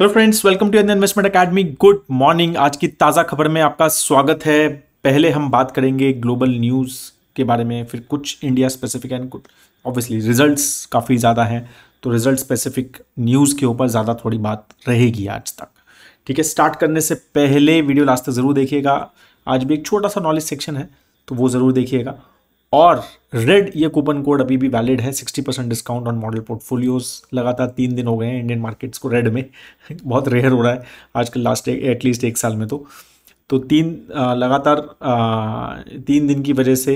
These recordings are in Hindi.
Hello friends welcome to Indian investment academy good morning आज की ताज़ा खबर में आपका स्वागत है पहले हम बात करेंगे ग्लोबल न्यूज़ के बारे में फिर कुछ इंडिया स्पेसिफिक एंड कुछ ऑब्वियसली रिजल्ट्स काफ़ी ज़्यादा हैं तो रिजल्ट स्पेसिफिक न्यूज़ के ऊपर ज़्यादा थोड़ी बात रहेगी आज तक ठीक है स्टार्ट करने से पहले वीडियो लास्ट तक ज़रूर देखिएगा आज भी एक छोटा सा नॉलेज सेक्शन है तो वो ज़रूर देखिएगा और रेड ये कूपन कोड अभी भी वैलिड है 60 percent discount on model portfolios लगातार तीन दिन हो गए हैं इंडियन मार्केट्स को रेड में बहुत रेयर हो रहा है आजकल लास्ट एटलीस्ट एक साल में तो तो तीन लगातार तीन दिन की वजह से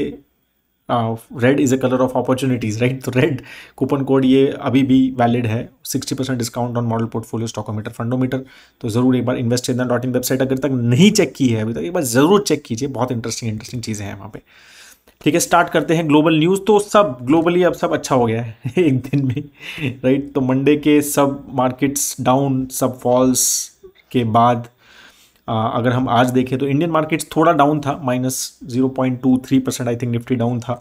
red is a colour of opportunities right तो रेड कूपन कोड ये अभी भी वैलिड है 60 percent discount on model portfolio stockometer fundometer तो ज़रूर एक बार invest Chetna dot in website अगर तक नहीं चेक की है अभी तक एक बार ज़रूर चेक कीजिए बहुत इंटरेस्टिंग इंटरेस्टिंग चीज़ें हैं वहाँ पर ठीक है स्टार्ट करते हैं ग्लोबल न्यूज़ तो सब ग्लोबली अब सब अच्छा हो गया है एक दिन में राइट तो मंडे के सब मार्केट्स डाउन सब फॉल्स के बाद आ, अगर हम आज देखें तो इंडियन मार्केट्स थोड़ा डाउन था minus zero point two three percent I think Nifty down था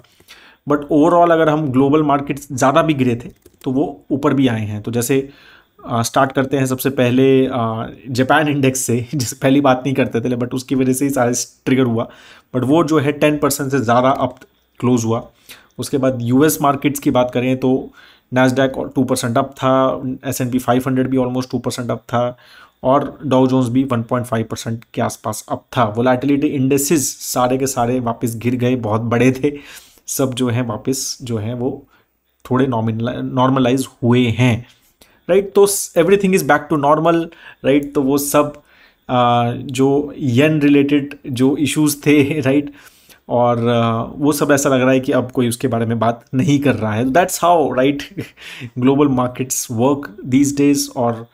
बट ओवरऑल अगर हम ग्लोबल मार्केट्स ज़्यादा भी गिरे थे तो वो ऊपर भी आए हैं तो जैसे स्टार्ट करते हैं सबसे पहले जापान इंडेक्स से जिस पहली बात नहीं करते थे बट उसकी वजह से ही सारे ट्रिगर हुआ बट वो जो है टेन परसेंट से ज़्यादा अप क्लोज हुआ उसके बाद यूएस मार्केट्स की बात करें तो नैसडैक टू परसेंट अप था S N P five hundred भी ऑलमोस्ट टू परसेंट अप था और डाउ जोन्स भी 1.5 परसेंट के आसपास अप था वोलाटिलिटी इंडेसिस सारे के सारे वापस गिर गए बहुत बड़े थे सब जो है वापस जो है वो थोड़े नॉर्मलाइज हुए हैं राइट तो everything is back to normal right तो वो सब आ, uh, जो यन रिलेटेड जो इश्यूज थे राइट और uh, वो सब ऐसा लग रहा है कि अब कोई उसके बारे में बात नहीं कर रहा है that's how right global markets work these days और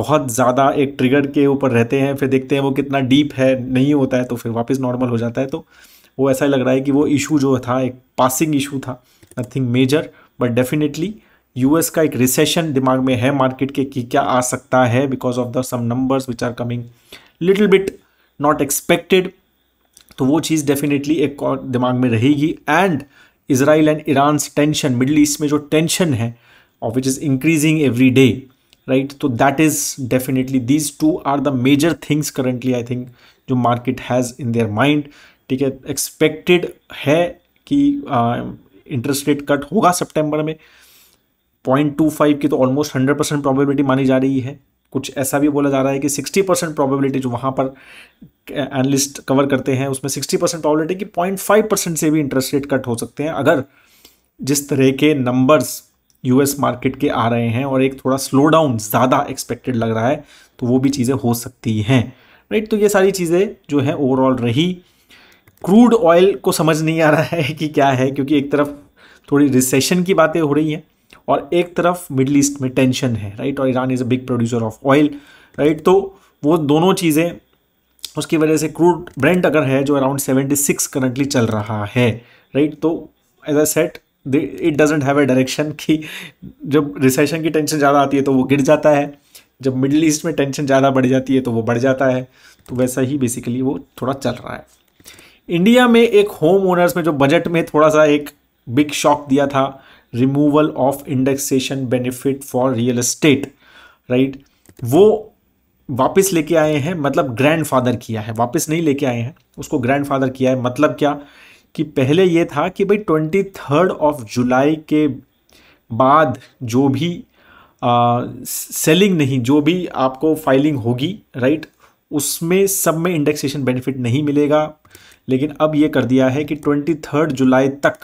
बहुत ज़्यादा एक ट्रिगर के ऊपर रहते हैं फिर देखते हैं वो कितना डीप है नहीं होता है तो फिर वापस नॉर्मल हो जाता है तो वो ऐसा लग रहा है कि वो इशू जो था एक पासिंग इशू था nothing major but definitely US का एक रिसेशन दिमाग में है मार्केट के कि क्या आ सकता है because of the some numbers which are coming little bit not expected तो वो चीज़ डेफिनेटली एक और दिमाग में रहेगी and Israel and Iran tension middle east में जो टेंशन है और which is increasing every day right तो that is definitely these two are the major things currently I think जो market has in their mind ठीक है एक्सपेक्टेड है कि इंटरेस्ट रेट कट होगा सेप्टेम्बर में पॉइंट टू फाइव की तो ऑलमोस्ट हंड्रेड परसेंट प्रॉबेबिलिटी मानी जा रही है कुछ ऐसा भी बोला जा रहा है कि सिक्सटी परसेंट प्रॉबेबिलिटी जो वहाँ पर एनालिस्ट कवर करते हैं उसमें सिक्सटी परसेंट प्रॉबिलिटी कि पॉइंट फाइव परसेंट से भी इंटरेस्ट रेट कट हो सकते हैं अगर जिस तरह के नंबर्स यूएस मार्केट के आ रहे हैं और एक थोड़ा स्लो डाउन ज़्यादा एक्सपेक्टेड लग रहा है तो वो भी चीज़ें हो सकती हैं राइट तो ये सारी चीज़ें जो है ओवरऑल रही क्रूड ऑयल को समझ नहीं आ रहा है कि क्या है क्योंकि एक तरफ थोड़ी रिसेशन की बातें हो रही हैं और एक तरफ मिडल ईस्ट में टेंशन है राइट और Iran is a big producer of oil right तो वो दोनों चीज़ें उसकी वजह से क्रूड ब्रेंट अगर है जो अराउंड सेवेंटी सिक्स करंटली चल रहा है राइट तो as a set it doesn't have a direction कि जब रिसेशन की टेंशन ज़्यादा आती है तो वो गिर जाता है जब मिडल ईस्ट में टेंशन ज़्यादा बढ़ जाती है तो वो बढ़ जाता है तो वैसा ही बेसिकली वो थोड़ा चल रहा है इंडिया में एक होम ओनर्स में जो बजट में थोड़ा सा एक बिग शॉक दिया था removal of indexation benefit for real estate right वो वापस लेके आए हैं मतलब ग्रैंडफादर किया है वापस नहीं लेके आए हैं उसको ग्रैंडफादर किया है मतलब क्या कि पहले ये था कि भाई ट्वेंटी थर्ड ऑफ जुलाई के बाद जो भी आ, सेलिंग नहीं जो भी आपको फाइलिंग होगी राइट उसमें सब में इंडेक्सेशन बेनिफिट नहीं मिलेगा लेकिन अब ये कर दिया है कि ट्वेंटी थर्ड जुलाई तक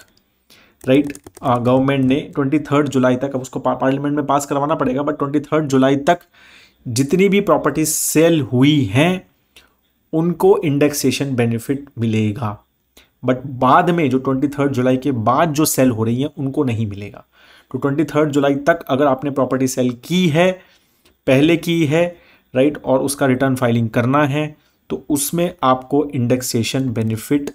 राइट गवर्नमेंट ने ट्वेंटी थर्ड जुलाई तक अब उसको पार्लियामेंट में पास करवाना पड़ेगा बट ट्वेंटी थर्ड जुलाई तक जितनी भी प्रॉपर्टी सेल हुई हैं उनको इंडेक्सेशन बेनिफिट मिलेगा बट बाद में जो ट्वेंटी थर्ड जुलाई के बाद जो सेल हो रही हैं उनको नहीं मिलेगा तो ट्वेंटी थर्ड जुलाई तक अगर आपने प्रॉपर्टी सेल की है पहले की है राइट और उसका रिटर्न फाइलिंग करना है तो उसमें आपको इंडेक्सेशन बेनिफिट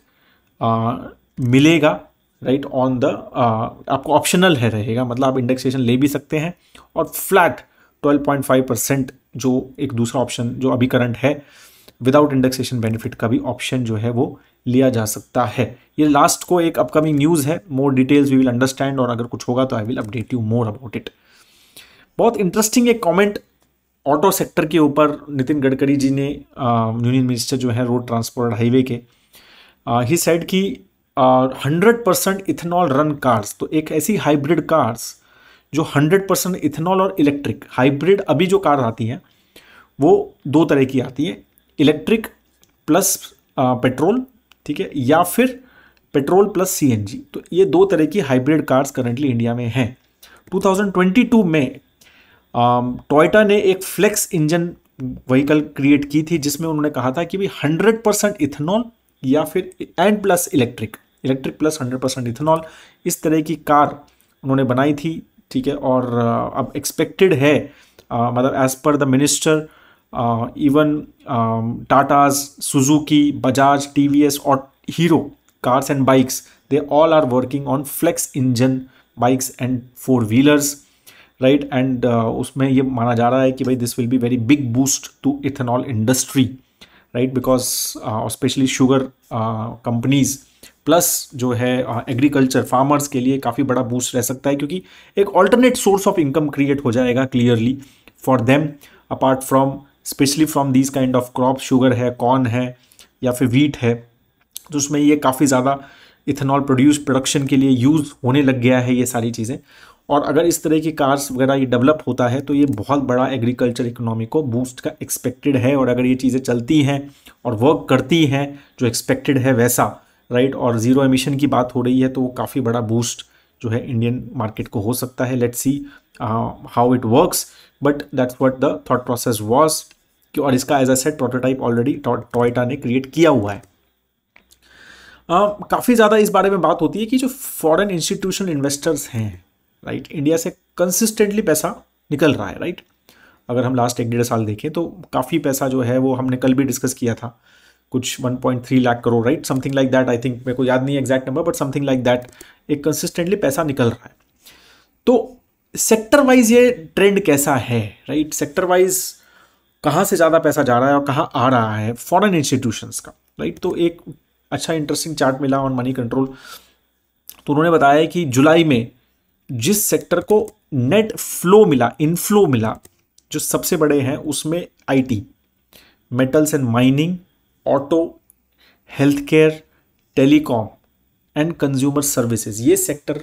मिलेगा राइट ऑन द uh, आपको ऑप्शनल है रहेगा मतलब आप इंडेक्सेशन ले भी सकते हैं और फ्लैट 12.5 परसेंट जो एक दूसरा ऑप्शन जो अभी करंट है विदाउट इंडेक्सेशन बेनिफिट का भी ऑप्शन जो है वो लिया जा सकता है ये लास्ट को एक अपकमिंग न्यूज़ है more details we will understand और अगर कुछ होगा तो I will update you more about it बहुत इंटरेस्टिंग एक कॉमेंट ऑटो सेक्टर के ऊपर नितिन गडकरी जी ने यूनियन uh, मिनिस्टर जो है रोड ट्रांसपोर्ट हाईवे के ही uh, सेड कि और hundred percent ethanol run cars तो एक ऐसी हाइब्रिड कार्स जो हंड्रेड परसेंट इथेनॉल और इलेक्ट्रिक हाइब्रिड अभी जो कार आती हैं वो दो तरह की आती हैं इलेक्ट्रिक प्लस पेट्रोल ठीक है या फिर पेट्रोल प्लस सीएनजी तो ये दो तरह की हाइब्रिड कार्स करेंटली इंडिया में हैं 2022 में टोयोटा ने एक फ्लेक्स इंजन व्हीकल क्रिएट की थी जिसमें उन्होंने कहा था कि भाई 100 परसेंट इथेनॉल या फिर and plus electric electric plus hundred percent ethanol इस तरह की कार उन्होंने बनाई थी ठीक है और अब एक्सपेक्टेड है मतलब as per the minister even Tatas Suzuki Bajaj T V S और Hero cars and bikes they all are working on flex engine bikes and four wheelers right and उसमें ये माना जा रहा है कि भाई this will be very big boost to ethanol industry right because specially sugar companies plus जो है एग्रीकल्चर फार्मर्स के लिए काफ़ी बड़ा बूस्ट रह सकता है क्योंकि एक alternate source of income create हो जाएगा clearly for them apart from specially from this kind of crop sugar है कॉर्न है या फिर वीट है तो उसमें ये काफ़ी ज़्यादा इथेनॉल प्रोड्यूस प्रोडक्शन के लिए यूज़ होने लग गया है ये सारी चीज़ें और अगर इस तरह की कार्स वगैरह ये डेवलप होता है तो ये बहुत बड़ा एग्रीकल्चर इकोनॉमी को बूस्ट का एक्सपेक्टेड है और अगर ये चीज़ें चलती हैं और वर्क करती हैं जो एक्सपेक्टेड है वैसा राइट और ज़ीरो एमिशन की बात हो रही है तो वो काफ़ी बड़ा बूस्ट जो है इंडियन मार्केट को हो सकता है let's see how it works but that's what the thought process was कि और इसका as a set prototype already Toyota ने क्रिएट किया हुआ है uh, काफ़ी ज़्यादा इस बारे में बात होती है कि जो फॉरेन इंस्टीट्यूशनल इन्वेस्टर्स हैं राइट right? इंडिया से कंसिस्टेंटली पैसा निकल रहा है राइट right? अगर हम लास्ट एक डेढ़ साल देखें तो काफ़ी पैसा जो है वो हमने कल भी डिस्कस किया था कुछ 1.3 lakh crore right something like that I think मेरे को याद नहीं exact number but something like that एक कंसिस्टेंटली पैसा निकल रहा है तो सेक्टर वाइज ये ट्रेंड कैसा है राइट सेक्टर वाइज कहाँ से ज़्यादा पैसा जा रहा है और कहाँ आ रहा है फॉरेन इंस्टीट्यूशंस का राइट तो एक अच्छा इंटरेस्टिंग चार्ट मिला ऑन मनी कंट्रोल तो उन्होंने बताया कि जुलाई में जिस सेक्टर को नेट फ्लो मिला इनफ्लो मिला जो सबसे बड़े हैं उसमें IT metals and mining auto health care telecom and consumer services ये सेक्टर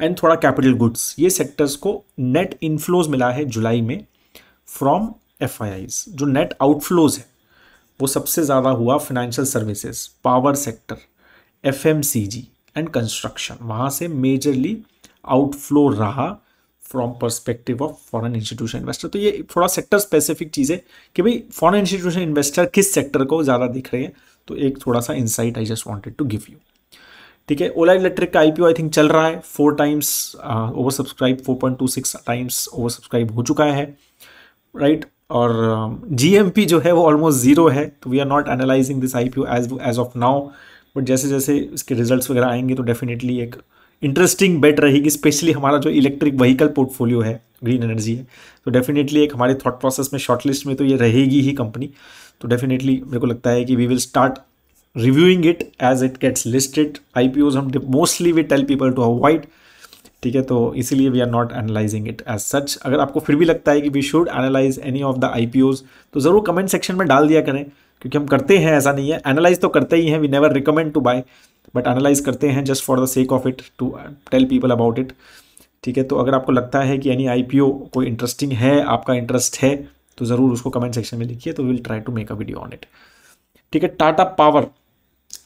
एंड थोड़ा कैपिटल गुड्स ये सेक्टर्स को नेट इनफ्लोज मिला है जुलाई में फ्रॉम एफ जो नेट आउटफ्लोज है वो सबसे ज़्यादा हुआ financial services power sector F M C G and construction वहाँ से मेजरली आउटफ्लो रहा from perspective of foreign institution investor तो ये थोड़ा सेक्टर स्पेसिफिक चीज़ है कि भाई फॉरन इंस्टीट्यूशन इन्वेस्टर किस सेक्टर को ज़्यादा दिख रहे हैं तो एक थोड़ा सा insight I just wanted to give you ठीक है ओला इलेक्ट्रिक का आईपीओ आई थिंक चल रहा है four times over subscribe four point two six times over subscribe हो चुका है राइट right? और जीएमपी um, uh, जो है वो ऑलमोस्ट ज़ीरो है तो we are not analysing this IPO as as of now but जैसे जैसे इसके रिजल्ट्स वगैरह आएंगे तो डेफिनेटली एक uh, इंटरेस्टिंग बेट रहेगी स्पेशली हमारा जो इलेक्ट्रिक व्हीकल पोर्टफोलियो है ग्रीन एनर्जी है तो डेफिनेटली एक हमारे थॉट प्रोसेस में शॉर्टलिस्ट में तो ये रहेगी ही कंपनी तो डेफिनेटली मेरे को लगता है कि we will start reviewing it as it gets listed I P Os हम mostly we tell people to avoid ठीक है तो इसीलिए we are not analysing it as such अगर आपको फिर भी लगता है कि we should analyse any of the I P Os तो ज़रूर कमेंट सेक्शन में डाल दिया करें क्योंकि हम करते हैं ऐसा नहीं है एनालाइज तो करते ही हैं we never recommend to buy but analyse करते हैं just for the sake of it to tell people about it ठीक है तो अगर आपको लगता है कि यानी आई कोई इंटरेस्टिंग है आपका इंटरेस्ट है तो ज़रूर उसको कमेंट सेक्शन में लिखिए तो will try to make a video on it ठीक है टाटा पावर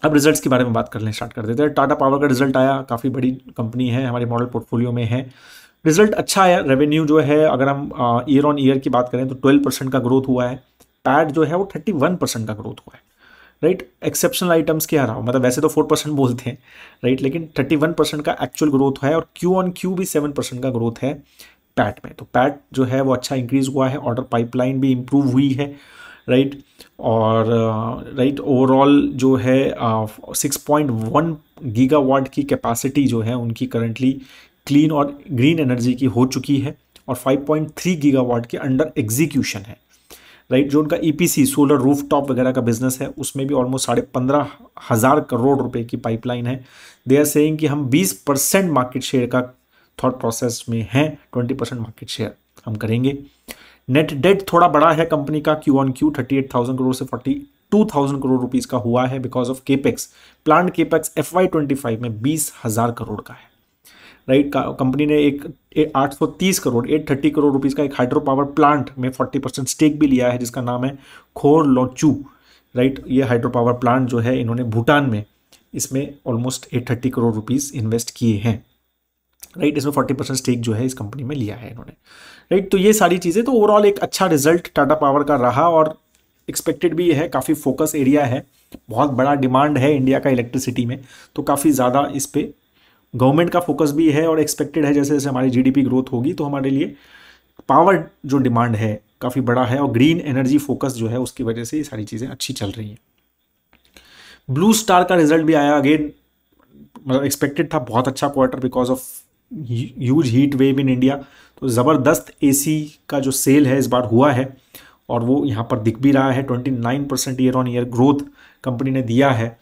अब रिजल्ट्स के बारे में बात कर लें स्टार्ट कर देते हैं टाटा पावर का रिजल्ट आया काफ़ी बड़ी कंपनी है हमारे मॉडल पोर्टफोलियो में है रिजल्ट अच्छा आया रेवेन्यू जो है अगर हम ईयर ऑन ईयर की बात करें तो ट्वेल्व परसेंट का ग्रोथ हुआ है पैड जो है वो थर्टी वन परसेंट का ग्रोथ हुआ है राइट एक्सेप्शनल आइटम्स क्या रहा मतलब वैसे तो फोर परसेंट बोलते हैं राइट लेकिन थर्टी वन परसेंट का एक्चुअल ग्रोथ है और क्यू ऑन क्यू भी सेवन परसेंट का ग्रोथ है पैट में तो पैट जो है वो अच्छा इंक्रीज हुआ है ऑर्डर पाइपलाइन भी इम्प्रूव हुई है राइट और राइट uh, ओवरऑल जो है सिक्स पॉइंट वन वाट की कैपेसिटी जो है उनकी करंटली क्लीन और ग्रीन एनर्जी की हो चुकी है और 5.3 गीगावाट के अंडर एग्जीक्यूशन है राइट जो उनका ईपीसी e सोलर रूफटॉप वगैरह का बिजनेस है उसमें भी ऑलमोस्ट साढ़े पंद्रह हज़ार करोड़ रुपए की पाइपलाइन है दे आर सेइंग कि हम 20 परसेंट मार्केट शेयर का थॉट प्रोसेस में है 20 परसेंट मार्केट शेयर हम करेंगे नेट डेट थोड़ा बड़ा है कंपनी का Q on Q thirty eight thousand crore से forty two thousand crore rupees का हुआ है because of capex plant capex F Y twenty five में बीस हज़ार करोड़ का है राइट कंपनी ने एक 830 करोड़ 830 करोड़ रुपीज़ का एक हाइड्रो पावर प्लांट में 40 परसेंट स्टेक भी लिया है जिसका नाम है खोर लोचू राइट ये हाइड्रो पावर प्लांट जो है इन्होंने भूटान में इसमें almost eight thirty crore rupees invest किए हैं राइट इसमें फोर्टी परसेंट स्टेक जो है इस कंपनी में लिया है इन्होंने राइट तो ये सारी चीज़ें तो ओवरऑल एक अच्छा रिजल्ट टाटा पावर का रहा और एक्सपेक्टेड भी है काफ़ी फोकस एरिया है बहुत बड़ा डिमांड है इंडिया का इलेक्ट्रिसिटी में तो काफ़ी ज़्यादा इस पर गवर्नमेंट का फोकस भी है और एक्सपेक्टेड है जैसे जैसे हमारी जीडीपी ग्रोथ होगी तो हमारे लिए पावर जो डिमांड है काफ़ी बड़ा है और ग्रीन एनर्जी फोकस जो है उसकी वजह से ये सारी चीज़ें अच्छी चल रही हैं ब्लू स्टार का रिजल्ट भी आया अगेन मतलब एक्सपेक्टेड था बहुत अच्छा quarter because of huge heat wave in India तो ज़बरदस्त ए का जो सेल है इस बार हुआ है और वो यहाँ पर दिख भी रहा है twenty percent year on year growth company ने दिया है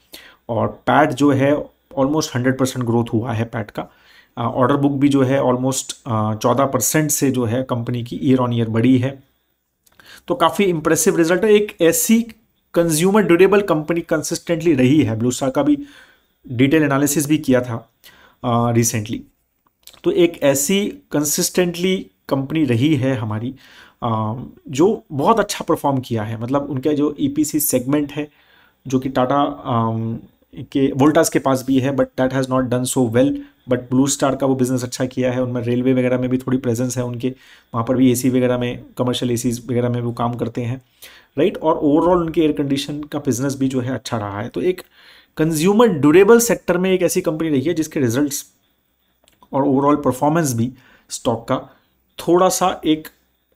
और पैट जो है ऑलमोस्ट हंड्रेड परसेंट ग्रोथ हुआ है पैट का ऑर्डर uh, बुक भी जो है ऑलमोस्ट uh, चौदह परसेंट से जो है कंपनी की ईयर ऑन ईयर बढ़ी है तो काफ़ी इंप्रेसिव रिजल्ट है एक ऐसी कंज्यूमर ड्यूरेबल कंपनी कंसिस्टेंटली रही है ब्लू स्टार का भी डिटेल एनालिसिस भी किया था रिसेंटली uh, तो एक ऐसी कंसिस्टेंटली कंपनी रही है हमारी um, जो बहुत अच्छा परफॉर्म किया है मतलब उनका जो ई e सेगमेंट है जो कि टाटा के वोल्टास के पास भी है but that has not done so well but Blue Star का वो बिज़नेस अच्छा किया है उनमें रेलवे वगैरह में भी थोड़ी प्रेजेंस है उनके वहाँ पर भी एसी वगैरह में कमर्शियल ए वगैरह में वो काम करते हैं राइट और ओवरऑल उनके एयर कंडीशन का बिज़नेस भी जो है अच्छा रहा है तो एक कंज्यूमर ड्यूरेबल सेक्टर में एक ऐसी कंपनी रही है जिसके रिजल्ट और ओवरऑल परफॉर्मेंस भी स्टॉक का थोड़ा सा एक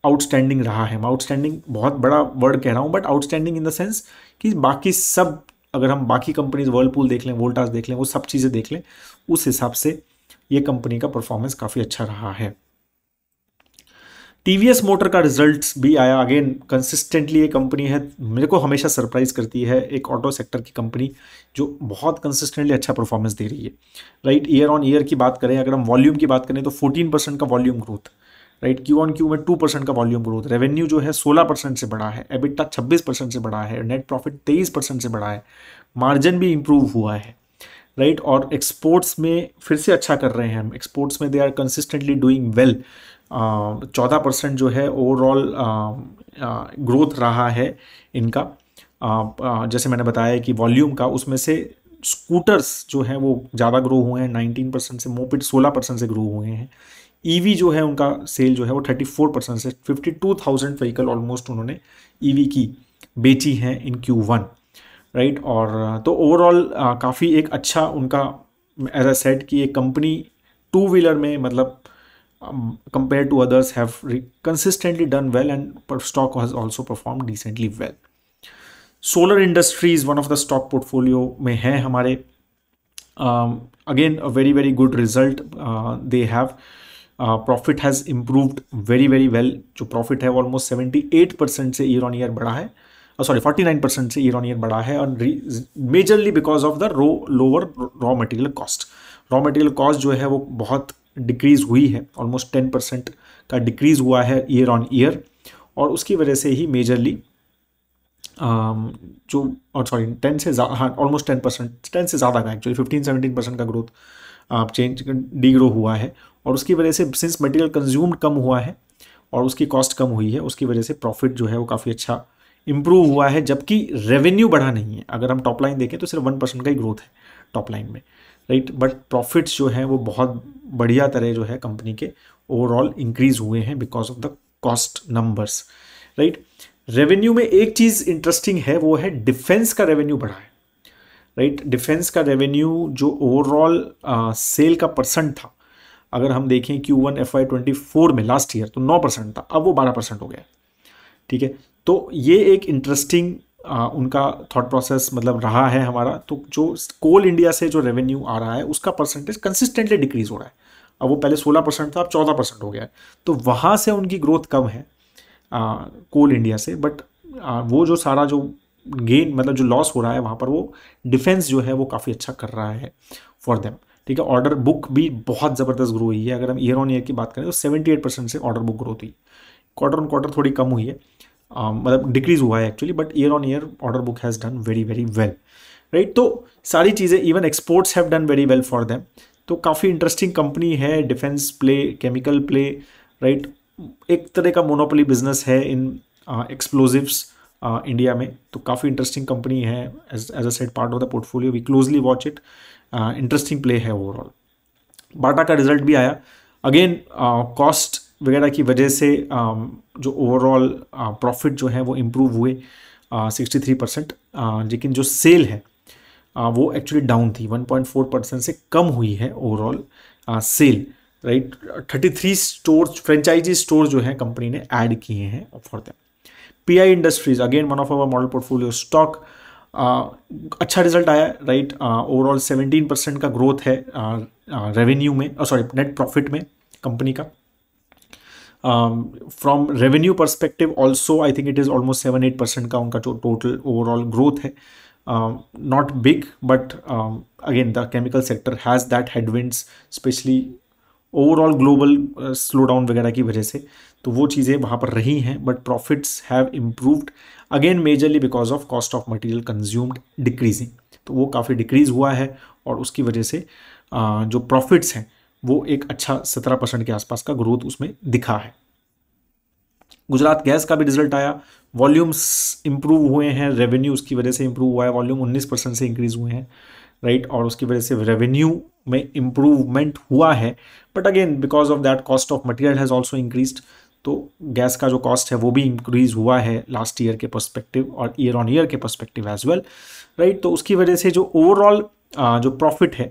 आउटस्टैंडिंग रहा है मैं आउटस्टैंडिंग बहुत बड़ा वर्ड कह रहा हूँ but outstanding in the sense कि बाकी सब अगर हम बाकी कंपनीज वर्लपूल देख लें वोल्टास देख लें वो सब चीज़ें देख लें उस हिसाब से ये कंपनी का परफॉर्मेंस काफ़ी अच्छा रहा है टी मोटर का रिजल्ट भी आया अगेन कंसिस्टेंटली ये कंपनी है मेरे को हमेशा सरप्राइज करती है एक ऑटो सेक्टर की कंपनी जो बहुत कंसिस्टेंटली अच्छा परफॉर्मेंस दे रही है राइट ईयर ऑन ईयर की बात करें अगर हम वॉल्यूम की बात करें तो 14 परसेंट का volume growth right Q on Q में टू परसेंट का वॉल्यूम ग्रोथ रेवेन्यू जो है सोलह परसेंट से बढ़ा है एबिटा छब्बीस परसेंट से बढ़ा है नेट प्रॉफिट तेईस परसेंट से बढ़ा है मार्जिन भी इम्प्रूव हुआ है राइट और एक्सपोर्ट्स में फिर से अच्छा कर रहे हैं हम एक्सपोर्ट्स में they are consistently doing well चौदह परसेंट जो है ओवरऑल ग्रोथ रहा है इनका जैसे मैंने बताया कि वॉल्यूम का उसमें से स्कूटर्स जो हैं वो ज़्यादा ग्रो हुए हैं नाइनटीन परसेंट से मोपिट सोलह परसेंट से ग्रो हुए हैं ईवी e जो है उनका सेल जो है वो थर्टी फोर परसेंट से fifty two thousand vehicle almost उन्होंने ईवी e की बेची हैं इन क्यू वन राइट और तो ओवरऑल काफ़ी एक अच्छा उनका एज अ सेट कि एक कंपनी टू व्हीलर में मतलब compare to others have consistently done well and stock has also perform decently well solar industries one of the stock portfolio में है हमारे again a very very good result they have profit has improved very very well जो प्रॉफिट है वो ऑलमोस्ट सेवेंटी एट परसेंट से ईयर ऑन ईयर बढ़ा है सॉरी फोर्टी नाइन परसेंट से ईयर ऑन ईयर बढ़ा है और majorly because of the raw lower raw material cost raw material cost जो है वो बहुत डिक्रीज हुई है ऑलमोस्ट टेन परसेंट का डिक्रीज हुआ है ईयर ऑन ईयर और उसकी वजह से ही मेजरली um, जो और सॉरी टेन से हाँ ऑलमोस्ट टेन परसेंट टेन से ज़्यादा का एक्चुअली फिफ्टीन सेवेंटीन परसेंट का ग्रोथ चेंज डी ग्रो हुआ है और उसकी वजह से सिंस मटेरियल कंज्यूम्ड कम हुआ है और उसकी कॉस्ट कम हुई है उसकी वजह से प्रॉफिट जो है वो काफ़ी अच्छा इम्प्रूव हुआ है जबकि रेवेन्यू बढ़ा नहीं है अगर हम टॉप लाइन देखें तो सिर्फ वन परसेंट का ही ग्रोथ है टॉप लाइन में राइट बट प्रॉफिट्स जो हैं वो बहुत बढ़िया तरह जो है कंपनी के ओवरऑल इंक्रीज हुए हैं because of the cost numbers right revenue में एक चीज़ इंटरेस्टिंग है वो है डिफेंस का रेवेन्यू बढ़ा है राइट right? डिफेंस का रेवेन्यू जो ओवरऑल सेल uh, का परसेंट था अगर हम देखें Q one F I twenty four में लास्ट ईयर तो नौ परसेंट था अब वो बारह परसेंट हो गया ठीक है तो ये एक इंटरेस्टिंग उनका थॉट प्रोसेस मतलब रहा है हमारा तो जो कोल इंडिया से जो रेवेन्यू आ रहा है उसका परसेंटेज कंसिस्टेंटली डिक्रीज़ हो रहा है अब वो पहले सोलह परसेंट था अब चौदह परसेंट हो गया है तो वहाँ से उनकी ग्रोथ कम है कोल इंडिया से बट आ, वो जो सारा जो गेन मतलब जो लॉस हो रहा है वहाँ पर वो डिफेंस जो है वो काफ़ी अच्छा कर रहा है फॉर देम ठीक है ऑर्डर बुक भी बहुत ज़बरदस्त ग्रो हुई है अगर हम ईयर ऑन ईयर की बात करें तो सेवेंटी एट परसेंट से ऑर्डर बुक ग्रोथ हुई क्वार्टर ऑन क्वार्टर थोड़ी कम हुई है मतलब डिक्रीज़ हुआ है actually but year on year order book has done very very well right तो सारी चीज़ें even exports have done very well for them तो काफ़ी इंटरेस्टिंग कंपनी है defence play chemical play right एक तरह का मोनोपोली बिजनेस है इन एक्सप्लोजिवस इंडिया में तो काफ़ी इंटरेस्टिंग कंपनी है as as a set part of the portfolio we closely watch it interesting uh, play है ओवरऑल बाटा का रिजल्ट भी आया अगेन कॉस्ट uh, वगैरह की वजह से um, जो ओवरऑल प्रॉफिट uh, जो है वो इम्प्रूव हुए सिक्सटी थ्री परसेंट लेकिन जो सेल है वो एक्चुअली डाउन थी वन पॉइंट फोर परसेंट से कम हुई है overall sale right thirty three store franchise store जो है कंपनी ने ऐड किए हैं for them P I industries again one of our model portfolio stock अच्छा रिजल्ट आया राइट ओवरऑल सेवेंटीन परसेंट का ग्रोथ है रेवेन्यू में सॉरी नेट प्रॉफिट में कंपनी का from revenue perspective also I think it is almost seven eight percent का उनका जो टोटल ओवरऑल ग्रोथ है not big but again the chemical sector has that headwinds specially overall global slow down वगैरह की वजह से तो वो चीज़ें वहाँ पर रही हैं but profits have improved again majorly because of cost of material consumed decreasing तो वो काफ़ी डिक्रीज हुआ है और उसकी वजह से जो प्रॉफिट्स हैं वो एक अच्छा सत्रह परसेंट के आसपास का ग्रोथ उसमें दिखा है गुजरात गैस का भी रिजल्ट आया वॉल्यूम्स इंप्रूव हुए हैं रेवेन्यू उसकी वजह से इंप्रूव हुआ है वॉल्यूम उन्नीस परसेंट से इंक्रीज हुए हैं राइट और उसकी वजह से रेवेन्यू में इम्प्रूवमेंट हुआ है but again because of that cost of material has also increase तो गैस का जो कॉस्ट है वो भी इंक्रीज हुआ है लास्ट ईयर के पर्सपेक्टिव और ईयर ऑन ईयर के पर्सपेक्टिव एज वेल राइट तो उसकी वजह से जो ओवरऑल जो प्रॉफिट है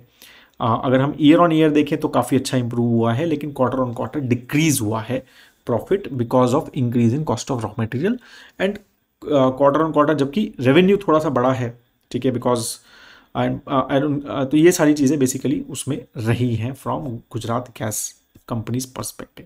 अगर हम ईयर ऑन ईयर देखें तो काफ़ी अच्छा इंप्रूव हुआ है लेकिन क्वार्टर ऑन क्वार्टर डिक्रीज हुआ है profit because of increase in cost of raw material and quarter on quarter जबकि रेवेन्यू थोड़ा सा बड़ा है ठीक है बिकॉज तो ये सारी चीज़ें बेसिकली उसमें रही हैं from Gujarat gas companies perspective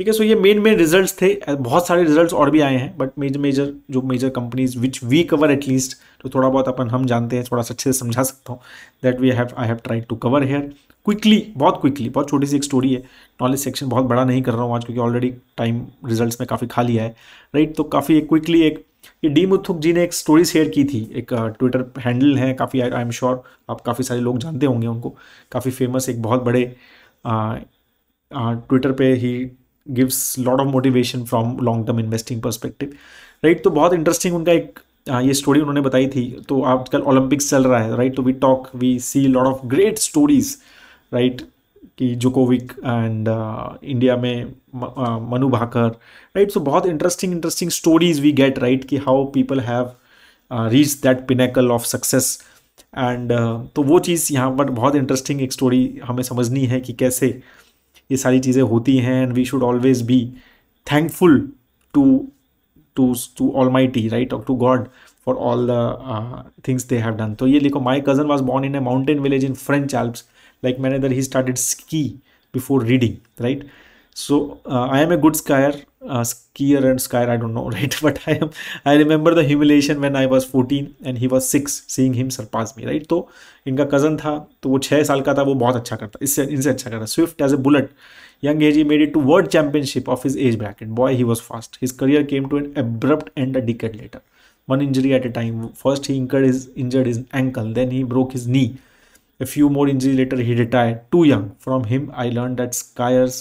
ठीक है सो ये मेन मेन रिजल्ट्स थे बहुत सारे रिजल्ट्स और भी आए हैं बट मेजर मेजर जो major companies which we cover at least तो थोड़ा बहुत अपन हम जानते हैं थोड़ा सा अच्छे से समझा सकता हूँ that we have I have tried to cover here quickly बहुत क्विकली बहुत छोटी सी एक स्टोरी है नॉलेज सेक्शन बहुत बड़ा नहीं कर रहा हूँ आज क्योंकि ऑलरेडी टाइम रिजल्ट में काफ़ी खा लिया है राइट तो काफ़ी एक क्विकली एक ये डी मुथुक जी ने एक स्टोरी शेयर की थी एक ट्विटर हैंडल है काफ़ी आई एम श्योर आप काफ़ी सारे लोग जानते होंगे उनको काफ़ी फेमस एक बहुत बड़े ट्विटर पे ही gives lot of motivation from long term investing perspective right तो बहुत इंटरेस्टिंग उनका एक आ, ये स्टोरी उन्होंने बताई थी तो आजकल ओलंपिक्स चल रहा है राइट तो we talk we see lot of great stories right कि जोकोविक एंड इंडिया में मनु भाकर राइट सो बहुत interesting interesting stories we get right कि how people have reach that pinnacle of success and तो वो चीज़ यहाँ पर बहुत इंटरेस्टिंग एक स्टोरी हमें समझनी है कि कैसे uh, ये सारी चीज़ें होती हैं and we should always be thankful to to to all my T right to God for all the things they have done तो ये लिखो my cousin was born in a mountain village in French Alps like मैंने दर ही started ski before reading right so I am a good skier uh, skier and skier i don't know right but i am i remember the humiliation when i was 14 and he was 6 seeing him surpass me right So, inka cousin था तो वो छः साल का था वो बहुत अच्छा करता इससे इनसे अच्छा करता swift as a bullet young age he made it to world championship of his age bracket boy he was fast his career came to an abrupt end a decade later one injury at a time. First, he incurred his, injured his ankle, then he broke his knee. A few more injuries later, he retired. Too young. From him, I learned that skiers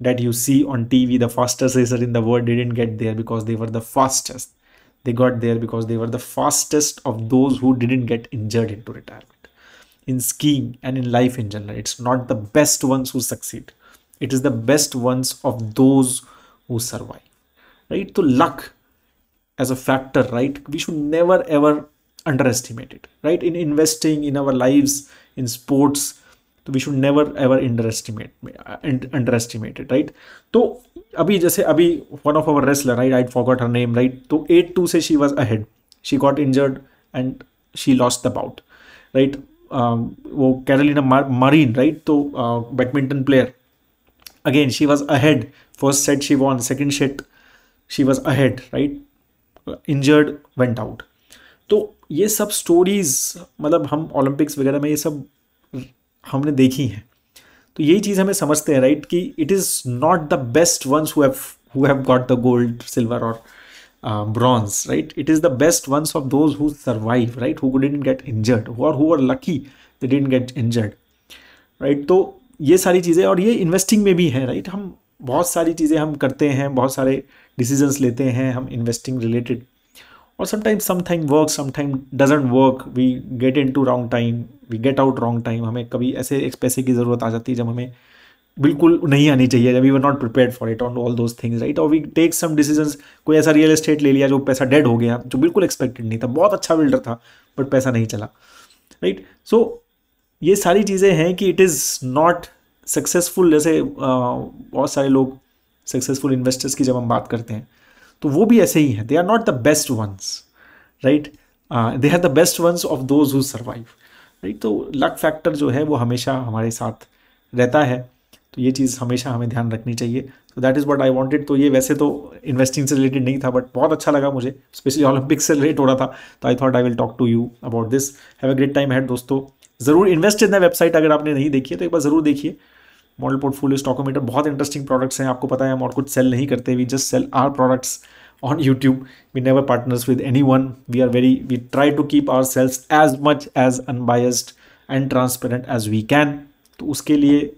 that you see on TV, the fastest racer in the world didn't get there because they were the fastest. They got there because they were the fastest of those who didn't get injured into retirement. In skiing and in life in general, it's not the best ones who succeed. It is the best ones of those who survive. Right? So luck as a factor, right? We should never ever underestimate it. Right? In investing in our lives, in sports, तो we should never ever underestimate under estimated right तो अभी जैसे अभी one of our wrestler right I forgot her name right तो एट टू से she was ahead she got injured and she lost the bout right वो कैरलिना मरीन राइट तो badminton player again she was ahead first set she won second set she was ahead right injured went out तो ये सब स्टोरीज मतलब हम ओलंपिक्स वगैरह में ये सब हमने देखी हैं तो यही चीज़ हमें समझते हैं राइट कि it is not the best ones who have who have got the gold silver और right it is the best ones of those who survive right who who get injured who are who are lucky they didn't get injured right तो ये सारी चीज़ें और ये इन्वेस्टिंग में भी हैं राइट right? हम बहुत सारी चीज़ें हम करते हैं बहुत सारे डिसीजंस लेते हैं हम investing related or sometimes something works sometimes doesn't work we get into wrong time we get out wrong time हमें कभी ऐसे एक पैसे की ज़रूरत आ जाती है जब हमें बिल्कुल नहीं आनी चाहिए जब we were not prepare for it on all those things right और वी टेक सम डिसीजंस कोई ऐसा रियल एस्टेट ले लिया जो पैसा डेड हो गया जो बिल्कुल एक्सपेक्टेड नहीं था बहुत अच्छा बिल्डर था बट पैसा नहीं चला राइट right? सो so, ये सारी चीज़ें हैं कि इट इज़ नॉट सक्सेसफुल जैसे बहुत सारे लोग सक्सेसफुल इन्वेस्टर्स की जब हम बात करते हैं तो वो भी ऐसे ही हैं they are not the best ones right they are the best ones of those who survive right तो लक फैक्टर जो है वो हमेशा हमारे साथ रहता है तो ये चीज़ हमेशा हमें ध्यान रखनी चाहिए तो that is what I wanted तो ये वैसे तो इन्वेस्टिंग से रिलेटेड नहीं था बट बहुत अच्छा लगा मुझे स्पेशली ओलंपिक से रिलेट हो रहा था तो I thought I will talk to you about this have a great time had दोस्तों ज़रूर इन्वेस्ट इन द वेबसाइट अगर आपने नहीं देखी है तो एक बार ज़रूर देखिए मॉडल पोर्टफोलियो स्टॉकोमीटर बहुत इंटरेस्टिंग प्रोडक्ट्स हैं आपको पता है हम और कुछ सेल नहीं करते we just sell our products on YouTube we never partners with any one we are very we try to keep our sales as much as unbiased and transparent as we can तो उसके लिए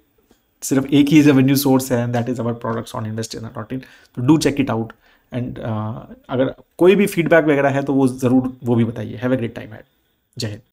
सिर्फ एक ही रेवेन्यू सोर्स है and that is our products on invest in dot in तो do check it out and अगर कोई भी फीडबैक वगैरह है तो वो ज़रूर वो भी बताइए have a great time had जय हिंद